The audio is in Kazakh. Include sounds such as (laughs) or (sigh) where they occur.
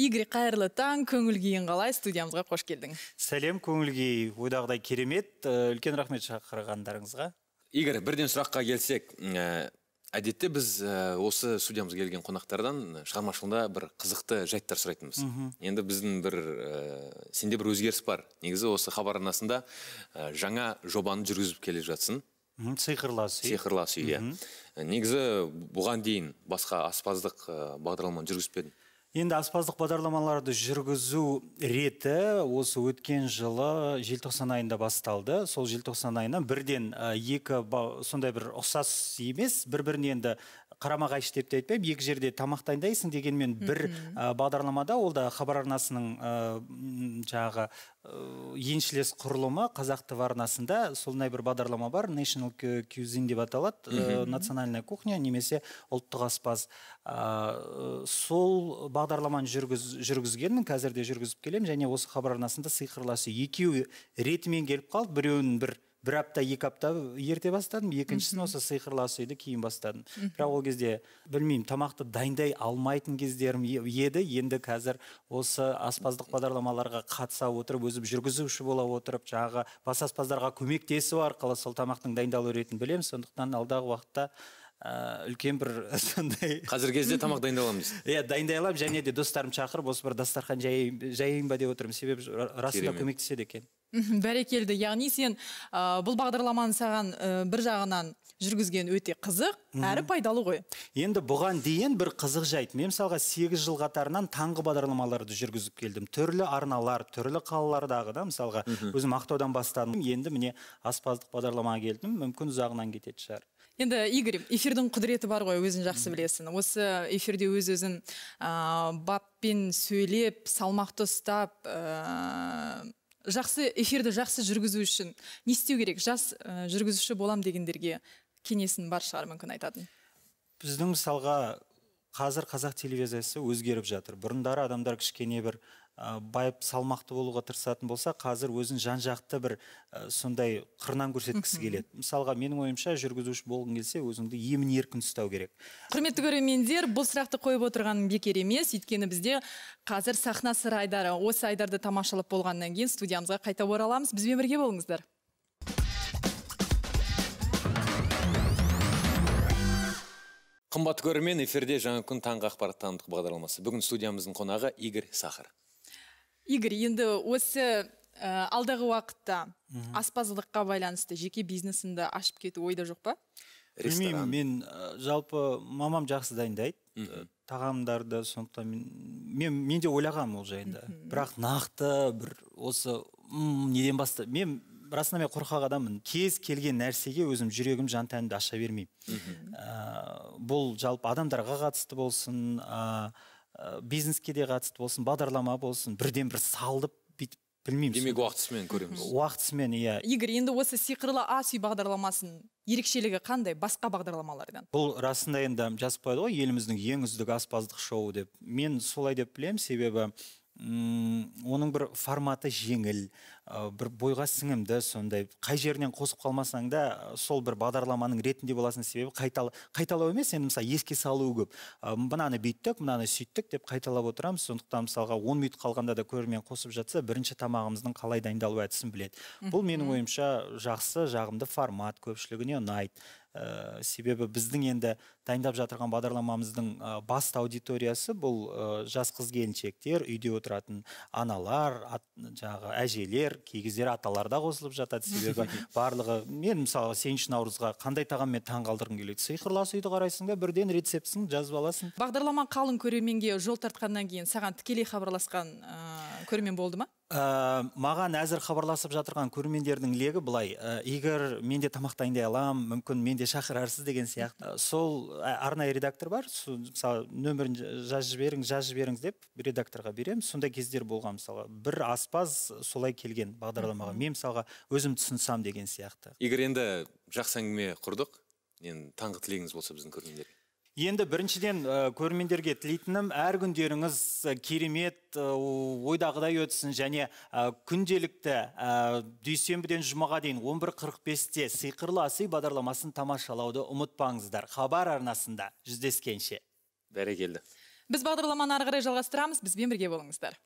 игорь қайырлы таң көңіл күйің қалай студиямызға қош келдің сәлем көңіл күй ойдағыдай керемет э, үлкен рахмет шақырғандарыңызға игорь бірден сұраққа келсек ә, әдетте біз ә, осы студиямызға келген қонақтардан шығармашылығында бір қызықты жайттар сұрайтынбыз енді біздің бір ә, сенде бір өзгеріс бар негізі осы хабар арнасында жаңа жобаны жүргізіп келе жатсың иә. негізі бұған дейін басқа аспаздық бағдарламаны жүргізіп енді аспаздық бағдарламаларды жүргізу реті осы өткен жылы желтоқсан айында басталды сол желтоқсан айынан бірден екі сондай бір ұқсас емес бір біріне енді қарама қайшы деп те айтпаймын екі жерде тамақ дайындайсың дегенмен бір ә, бағдарламада ол да хабар арнасының ә, жаңағы еншілес құрылымы қазақ тв арнасында сондай бір бағдарлама бар national cuisine деп аталады ә, национальная кухня немесе ұлттық аспаз ә, сол бағдарламаны жүргіз, жүргізгенмін қазір де жүргізіп келемін және осы хабар арнасында сиқырласы екеуі ретімен келіп қалды біреуін бір бір апта екі апта ерте бастадым екіншісін осы сиқырлас үйді кейін бастадым бірақ ол кезде білмеймін тамақты дайындай алмайтын кездерім еді енді қазір осы аспаздық бағдарламаларға қатыса отырып өзім жүргізуші бола отырып жағы бас аспаздарға көмектесу арқылы сол тамақтың дайындалу ретін білемін сондықтан алдағы уақытта ә, үлкен бір (laughs) сондай қазіргі кезде тамақ дайындай аламын дейсің иә дайындай аламын және де достарым шақырып осы бір дастархан жайын ба деп отырмын себебі расында көмектеседі екен бәрекелді яғни сен ә, бұл бағдарламаны саған ә, бір жағынан жүргізген өте қызық әрі пайдалы ғой енді бұған дейін бір қызық жайт мен мысалға сегіз жыл қатарынан таңғы бағдарламаларды жүргізіп келдім түрлі арналар түрлі қалалардағы да мысалға өзім ақтаудан бастадым енді міне аспаздық бағдарламаға келдім мүмкін ұзағынан кететін шығар енді игорь эфирдің құдіреті бар ғой өзің жақсы білесің осы эфирде өз өзін ә, баппен сөйлеп салмақты ұстап ә, жақсы эфирді жақсы жүргізу үшін не істеу керек жас ә, жүргізуші болам дегендерге кеңесің бар шығар мүмкін айтатын біздің мысалға қазір қазақ телевизиясы өзгеріп жатыр бұрындары адамдар кішкене бір ә, байып салмақты болуға тырысатын болса қазір өзін жан жақты бір ә, сондай қырынан көрсеткісі келеді мысалға менің ойымша жүргізуші болғың келсе өзіңді емін еркін ұстау керек құрметті көрермендер бұл сұрақты қойып отырғаным бекер емес өйткені бізде қазір сахна сыр айдары осы айдарды тамашалап болғаннан кейін студиямызға қайта ораламыз бізбен бірге болыңыздар қымбатты көрермен эфирде жаңа күн таңғы ақпарат танымдық бағдарламасы бүгін студиямыздың қонағы игорь сахар игорь енді осы э, алдағы уақытта аспаздыққа байланысты жеке бизнесіңді ашып кету ойда жоқ па білмеймін мен э, жалпы мамам жақсы дайындайды э, тағамдарды сондықтан мен, мен, де ойлағанмын ол жайында бірақ нақты бір осы неден баста мен расында мен қорқақ адаммын кез келген нәрсеге өзім жүрегім жан тәнімді аша бермеймін ә, бұл жалпы адамдарға қатысты болсын ә, бизнеске де қатысты болсын бағдарлама болсын бірден бір салдып бүйтіп білмеймін демек уақытысымен көреміз уақытысымен иә игорь енді осы сиқырлы ас үй бағдарламасының ерекшелігі қандай басқа бағдарламалардан бұл расында енді жазып қояды ғой еліміздің ең үздік аспаздық шоуы деп мен солай деп білемін себебі оның бір форматы жеңіл бір бойға сіңімді сондай қай жерінен қосып қалмасаң да сол бір бағдарламаның ретінде боласың себебі қайтал, қайталау емес енді мысалы еске салу көп мынаны бүйттік мынаны сүйттік деп қайталап отырамыз сондықтан мысалға он минут қалғанда да көрермен қосып жатса бірінші тамағымыздың қалай дайындалу әдісін біледі бұл менің ойымша жақсы жағымды формат көпшілігіне ұнайды ә, себебі біздің енді дайындап жатырған бағдарламамыздың басты аудиториясы бұл ә, жас қыз келіншектер үйде отыратын аналар ат, жаңағы әжелер кей кездері аталар да қосылып жатады себебі (laughs) барлығы мен мысалы сегізінші наурызға қандай тағаммен қалдырғым келеді сиқырлы ас үйді қарайсың да бірден рецептісін жазып аласың бағдарлама қалың көрерменге жол тартқаннан кейін саған тікелей хабарласқан ә, көрермен болды ма ә, маған әзір хабарласып жатырған көрермендердің легі былай ә, игорь мен де тамақ дайындай аламын мүмкін мен де шақырарсыз деген сияқты сол арнайы редактор бар мысалы нөмірін жазып жіберіңіз жазып жіберіңіз деп редакторға береміз сондай кездер болған мысалы бір аспаз солай келген бағдарламаға мен мысалға өзім түсінсам деген сияқты Егер енді жақсы әңгіме құрдық енді таңғы тілегіңіз болса біздің көрермендерге енді біріншіден ә, көрермендерге тілейтінім әр күндеріңіз керемет ойдағыдай өтсін және күнделікті дүйсенбіден жұмаға дейін 11.45-те сиқырлы асүй бағдарламасын тамашалауды ұмытпаңыздар хабар арнасында жүздескенше бәрекелді біз бағдарламаны ары қарай жалғастырамыз бізбен бірге болыңыздар